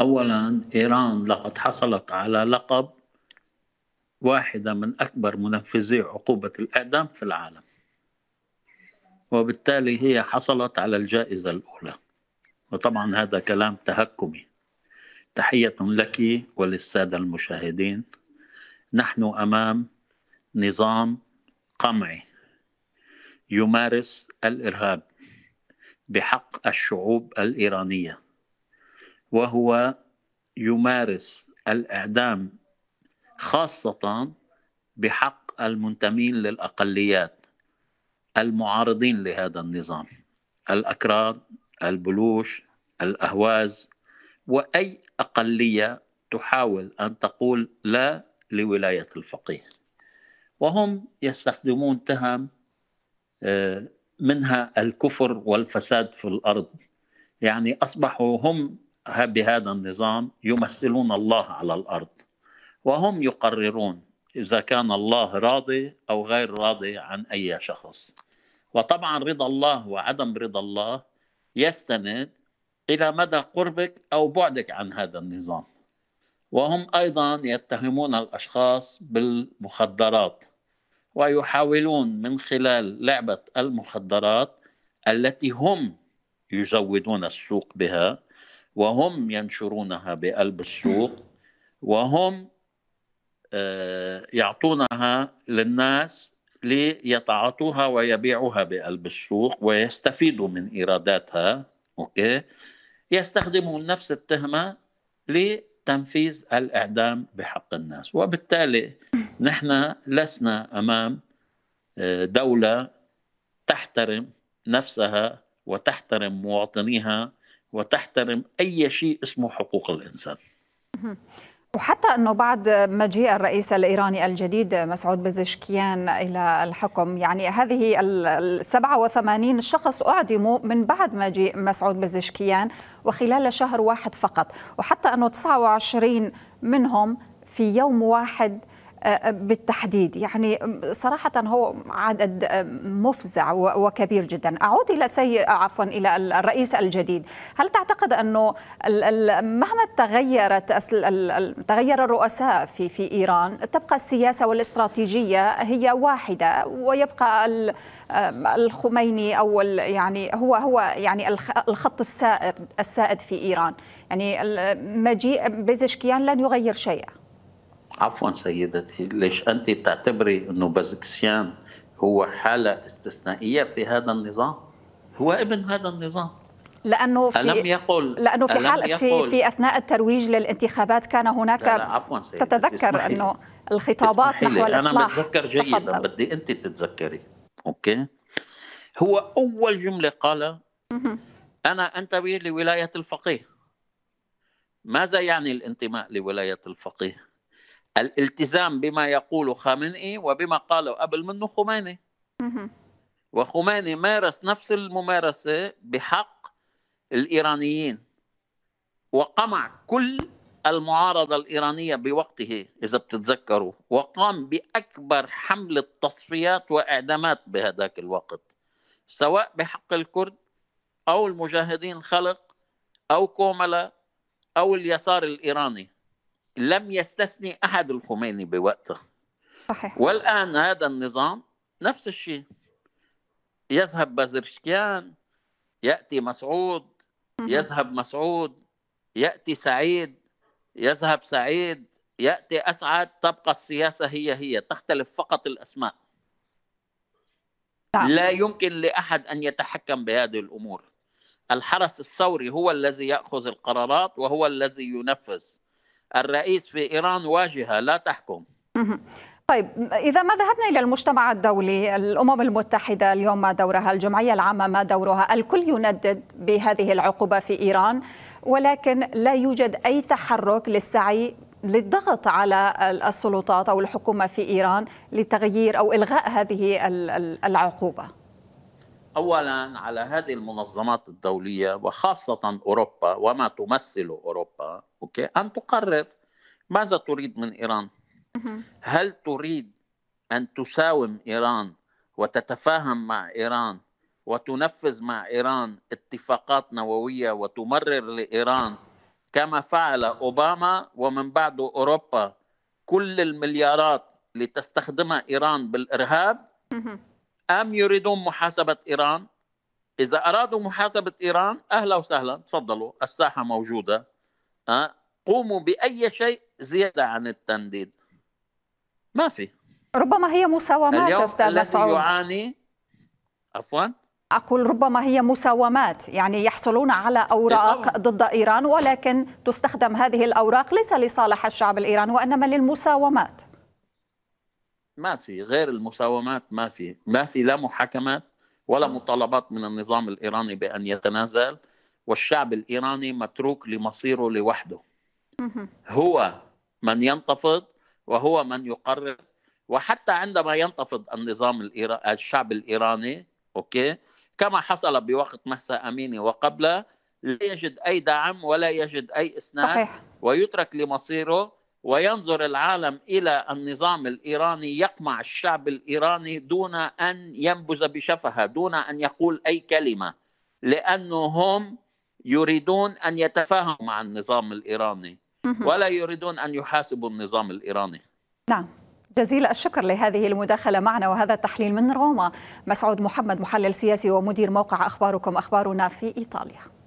أولا إيران لقد حصلت على لقب واحدة من أكبر منفذي عقوبة الإعدام في العالم وبالتالي هي حصلت على الجائزة الأولى وطبعا هذا كلام تهكمي تحية لك وللسادة المشاهدين نحن أمام نظام قمعي يمارس الإرهاب بحق الشعوب الإيرانية وهو يمارس الاعدام خاصه بحق المنتمين للاقليات المعارضين لهذا النظام الاكراد البلوش الاهواز واي اقليه تحاول ان تقول لا لولايه الفقيه وهم يستخدمون تهم آه، منها الكفر والفساد في الارض يعني اصبحوا هم بهذا النظام يمثلون الله على الارض وهم يقررون اذا كان الله راضي او غير راضي عن اي شخص وطبعا رضا الله وعدم رضا الله يستند الى مدى قربك او بعدك عن هذا النظام وهم ايضا يتهمون الاشخاص بالمخدرات ويحاولون من خلال لعبه المخدرات التي هم يزودون السوق بها وهم ينشرونها بقلب السوق وهم آه، يعطونها للناس ليتعاطوها ويبيعوها بقلب السوق ويستفيدوا من ايراداتها اوكي يستخدمون نفس التهمه لتنفيذ الاعدام بحق الناس وبالتالي نحن لسنا امام آه، دوله تحترم نفسها وتحترم مواطنيها وتحترم أي شيء اسمه حقوق الإنسان وحتى انه بعد مجيء الرئيس الايراني الجديد مسعود بزشكيان الى الحكم يعني هذه ال 87 شخص اعدموا من بعد مجيء مسعود بزشكيان وخلال شهر واحد فقط وحتى انه 29 منهم في يوم واحد بالتحديد يعني صراحة هو عدد مفزع وكبير جدا أعود إلى سي عفوا إلى الرئيس الجديد هل تعتقد أنه مهما تغيرت تغير الرؤساء في في إيران تبقى السياسة والاستراتيجية هي واحدة ويبقى الخميني أو يعني هو هو يعني الخط السائد السائد في إيران يعني مجيء بيزشكيان لن يغير شيئا عفوا سيدتي ليش أنت تعتبري أنه بازكسيان هو حالة استثنائية في هذا النظام هو ابن هذا النظام لانه في ألم يقل لانه في حال في, في اثناء الترويج للانتخابات كان هناك لا لا عفوا سيدتي تتذكر انه الخطابات نحو الاصلاح انا متذكر جيدا تفضل. بدي انت تتذكري اوكي هو اول جمله قال انا انتمي لولايه الفقيه ماذا يعني الانتماء لولايه الفقيه الالتزام بما يقوله خامنئي وبما قاله قبل منه خماني وخماني مارس نفس الممارسة بحق الإيرانيين وقمع كل المعارضة الإيرانية بوقته إذا بتتذكروا وقام بأكبر حملة تصفيات وإعدامات بهذاك الوقت سواء بحق الكرد أو المجاهدين خلق أو كوملا أو اليسار الإيراني لم يستثني أحد الخميني بوقته صحيح. والآن هذا النظام نفس الشيء يذهب بازرشكيان يأتي مسعود يذهب مسعود يأتي سعيد يذهب سعيد يأتي أسعد تبقى السياسة هي هي تختلف فقط الأسماء نعم. لا يمكن لأحد أن يتحكم بهذه الأمور الحرس الثوري هو الذي يأخذ القرارات وهو الذي ينفذ الرئيس في إيران واجهة لا تحكم طيب إذا ما ذهبنا إلى المجتمع الدولي الأمم المتحدة اليوم ما دورها الجمعية العامة ما دورها الكل يندد بهذه العقوبة في إيران ولكن لا يوجد أي تحرك للسعي للضغط على السلطات أو الحكومة في إيران لتغيير أو إلغاء هذه العقوبة اولا على هذه المنظمات الدوليه وخاصه اوروبا وما تمثله اوروبا اوكي ان تقرر ماذا تريد من ايران؟ هل تريد ان تساوم ايران وتتفاهم مع ايران وتنفذ مع ايران اتفاقات نوويه وتمرر لايران كما فعل اوباما ومن بعده اوروبا كل المليارات لتستخدمها ايران بالارهاب أم يريدون محاسبة إيران إذا أرادوا محاسبة إيران أهلا وسهلا تفضلوا الساحة موجودة أه؟ قوموا بأي شيء زيادة عن التنديد ما في ربما هي مساومات الذي يعاني عفوا أقول ربما هي مساومات يعني يحصلون على أوراق ضد إيران ولكن تستخدم هذه الأوراق ليس لصالح الشعب الإيراني وإنما للمساومات ما في غير المساومات ما في ما في لا محاكمات ولا نعم. مطالبات من النظام الإيراني بأن يتنازل والشعب الإيراني متروك لمصيره لوحده هو من ينتفض وهو من يقرر وحتى عندما ينتفض النظام الإيراني الشعب الإيراني أوكي كما حصل بوقت مهسا أميني وقبله لا يجد أي دعم ولا يجد أي إسناد صحيح. ويترك لمصيره وينظر العالم الى النظام الايراني يقمع الشعب الايراني دون ان ينبذ بشفها دون ان يقول اي كلمه، لانه هم يريدون ان يتفاهموا مع النظام الايراني ولا يريدون ان يحاسبوا النظام الايراني. نعم. جزيل الشكر لهذه المداخلة معنا وهذا التحليل من روما مسعود محمد محلل سياسي ومدير موقع أخباركم أخبارنا في إيطاليا